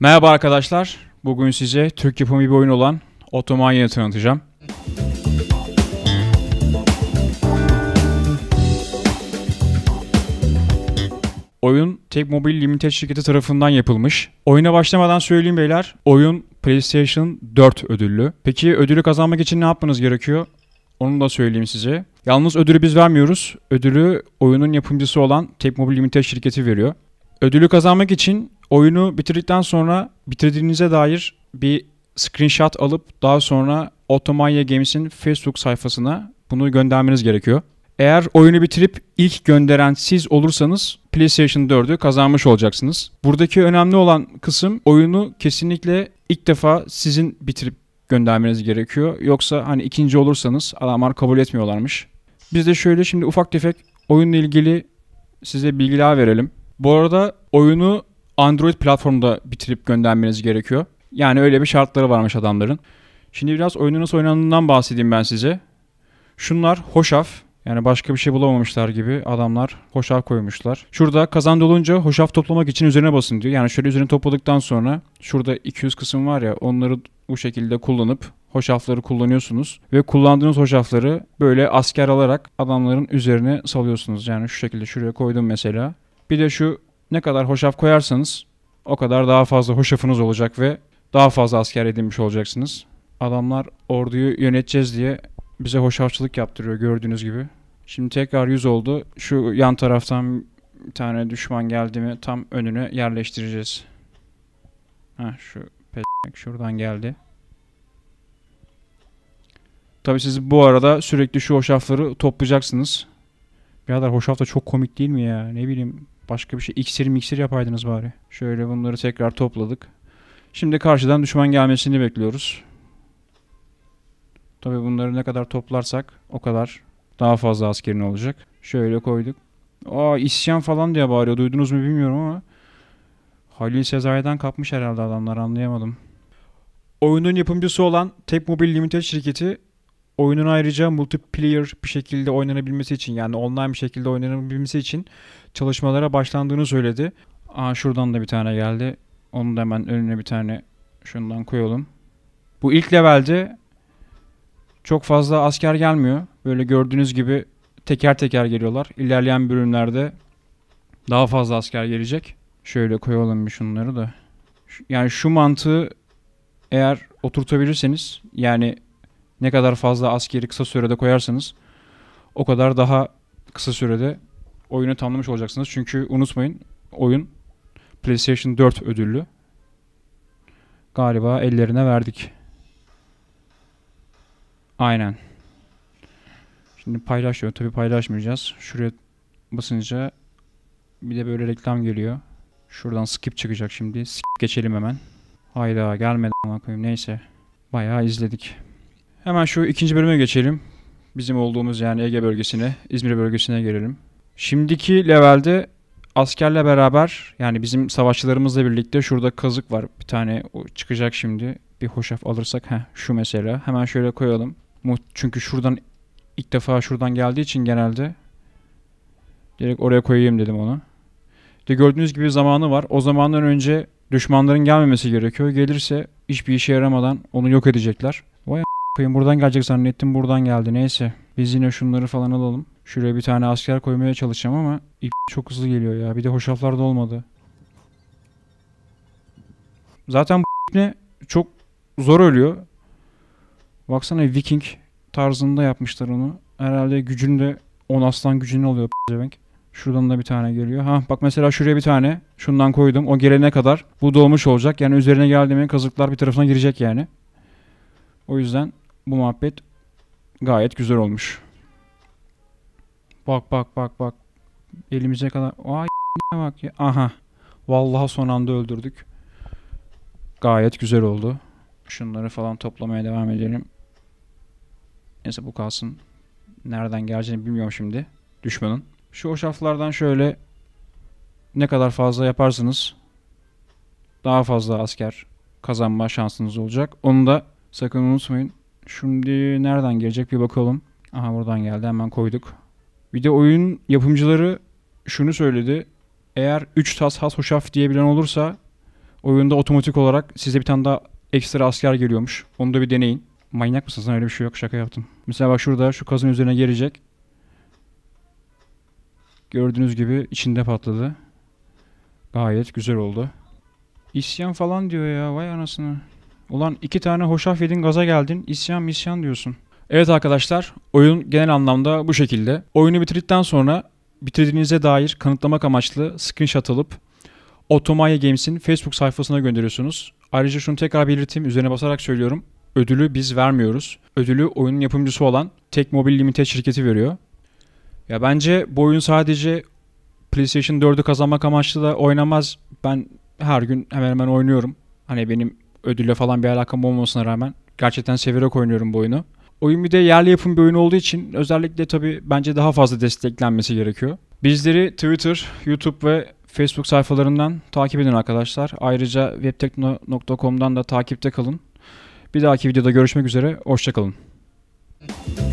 Merhaba arkadaşlar. Bugün size Türk yapımı bir oyun olan Otomanya'yı tanıtacağım. Oyun Tek Mobil Limited şirketi tarafından yapılmış. Oyuna başlamadan söyleyeyim beyler. Oyun PlayStation 4 ödüllü. Peki ödülü kazanmak için ne yapmanız gerekiyor? Onu da söyleyeyim size. Yalnız ödülü biz vermiyoruz. Ödülü oyunun yapımcısı olan Tek Mobil Limited şirketi veriyor. Ödülü kazanmak için oyunu bitirdikten sonra bitirdiğinize dair bir screenshot alıp daha sonra Otomanya Games'in Facebook sayfasına bunu göndermeniz gerekiyor. Eğer oyunu bitirip ilk gönderen siz olursanız PlayStation 4'ü kazanmış olacaksınız. Buradaki önemli olan kısım oyunu kesinlikle ilk defa sizin bitirip göndermeniz gerekiyor. Yoksa hani ikinci olursanız adamlar kabul etmiyorlarmış. Biz de şöyle şimdi ufak tefek oyunla ilgili size bilgiler verelim. Bu arada oyunu Android platformunda bitirip göndermeniz gerekiyor. Yani öyle bir şartları varmış adamların. Şimdi biraz oyunun nasıl oynandığından bahsedeyim ben size. Şunlar hoşaf. Yani başka bir şey bulamamışlar gibi adamlar hoşaf koymuşlar. Şurada kazan dolunca hoşaf toplamak için üzerine basın diyor. Yani şöyle üzerine topladıktan sonra şurada 200 kısım var ya onları bu şekilde kullanıp hoşafları kullanıyorsunuz ve kullandığınız hoşafları böyle asker alarak adamların üzerine salıyorsunuz. Yani şu şekilde şuraya koydum mesela. Bir de şu ne kadar hoşaf koyarsanız o kadar daha fazla hoşafınız olacak ve daha fazla asker edinmiş olacaksınız. Adamlar orduyu yöneteceğiz diye bize hoşafçılık yaptırıyor gördüğünüz gibi. Şimdi tekrar yüz oldu. Şu yan taraftan bir tane düşman geldi mi tam önüne yerleştireceğiz. Ha şu peşmek şuradan geldi. Tabii siz bu arada sürekli şu hoşafları toplayacaksınız. Birader hoşaf da çok komik değil mi ya? Ne bileyim Başka bir şey iksir miksir yapaydınız bari. Şöyle bunları tekrar topladık. Şimdi karşıdan düşman gelmesini bekliyoruz. Tabi bunları ne kadar toplarsak o kadar daha fazla askerin olacak. Şöyle koyduk. Aa isyan falan diye bağırıyor. Duydunuz mu bilmiyorum ama. Halil Sezai'den kapmış herhalde adamlar anlayamadım. Oyunun yapımcısı olan Tech Mobile Limited şirketi Oyunun ayrıca multiplayer bir şekilde oynanabilmesi için yani online bir şekilde oynanabilmesi için çalışmalara başlandığını söyledi. Aa şuradan da bir tane geldi. Onu da hemen önüne bir tane şundan koyalım. Bu ilk levelde çok fazla asker gelmiyor. Böyle gördüğünüz gibi teker teker geliyorlar. İlerleyen bölümlerde daha fazla asker gelecek. Şöyle koyalım bir şunları da. Yani şu mantığı eğer oturtabilirseniz yani ne kadar fazla askeri kısa sürede koyarsanız o kadar daha kısa sürede oyunu tamamlamış olacaksınız. Çünkü unutmayın oyun PlayStation 4 ödüllü. Galiba ellerine verdik. Aynen. Şimdi paylaşıyor. Tabii paylaşmayacağız. Şuraya basınca bir de böyle reklam geliyor. Şuradan skip çıkacak şimdi. Skip geçelim hemen. Hayda gelmedi Neyse. Bayağı izledik. Hemen şu ikinci bölüme geçelim. Bizim olduğumuz yani Ege bölgesine, İzmir bölgesine gelelim. Şimdiki levelde askerle beraber yani bizim savaşçılarımızla birlikte şurada kazık var. Bir tane çıkacak şimdi. Bir hoşaf alırsak heh, şu mesela. Hemen şöyle koyalım. Çünkü şuradan ilk defa şuradan geldiği için genelde direkt oraya koyayım dedim onu. De gördüğünüz gibi zamanı var. O zamandan önce düşmanların gelmemesi gerekiyor. Gelirse hiçbir işe yaramadan onu yok edecekler. Vay koyayım buradan gelecek zannettim buradan geldi neyse. Biz yine şunları falan alalım. Şuraya bir tane asker koymaya çalışacağım ama ip çok hızlı geliyor ya. Bir de hoşaflar da olmadı. Zaten bu ne çok zor ölüyor. Baksana Viking tarzında yapmışlar onu. Herhalde gücünü de 10 aslan gücünü alıyor pezevenk. Şuradan da bir tane geliyor. Ha bak mesela şuraya bir tane. Şundan koydum. O gelene kadar bu dolmuş olacak. Yani üzerine geldiğimin kazıklar bir tarafına girecek yani. O yüzden bu muhabbet gayet güzel olmuş. Bak bak bak bak. Elimize kadar. Ay ne bak ya. Aha. Vallahi son anda öldürdük. Gayet güzel oldu. Şunları falan toplamaya devam edelim. Neyse bu kalsın. Nereden geleceğini bilmiyorum şimdi. Düşmanın. Şu oşaflardan şöyle ne kadar fazla yaparsınız daha fazla asker kazanma şansınız olacak. Onu da sakın unutmayın. Şimdi nereden gelecek bir bakalım. Aha buradan geldi hemen koyduk. Bir de oyun yapımcıları şunu söyledi. Eğer 3 tas has hoşaf diyebilen olursa oyunda otomatik olarak size bir tane daha ekstra asker geliyormuş. Onu da bir deneyin. Manyak mısın sen öyle bir şey yok şaka yaptım. Mesela bak şurada şu kazın üzerine gelecek. Gördüğünüz gibi içinde patladı. Gayet güzel oldu. İsyan falan diyor ya vay anasını. Ulan iki tane hoşaf yedin gaza geldin isyan misyan diyorsun. Evet arkadaşlar oyun genel anlamda bu şekilde. Oyunu bitirdikten sonra bitirdiğinize dair kanıtlamak amaçlı screenshot alıp Otomaya Games'in Facebook sayfasına gönderiyorsunuz. Ayrıca şunu tekrar belirteyim üzerine basarak söylüyorum. Ödülü biz vermiyoruz. Ödülü oyunun yapımcısı olan Tek Mobil Limited şirketi veriyor. Ya bence bu oyun sadece PlayStation 4'ü kazanmak amaçlı da oynamaz. Ben her gün hemen hemen oynuyorum. Hani benim ödülle falan bir alakam olmasına rağmen gerçekten severek oynuyorum bu oyunu. Oyun bir de yerli yapım bir oyun olduğu için özellikle tabii bence daha fazla desteklenmesi gerekiyor. Bizleri Twitter, YouTube ve Facebook sayfalarından takip edin arkadaşlar. Ayrıca webtekno.com'dan da takipte kalın. Bir dahaki videoda görüşmek üzere. Hoşçakalın. kalın.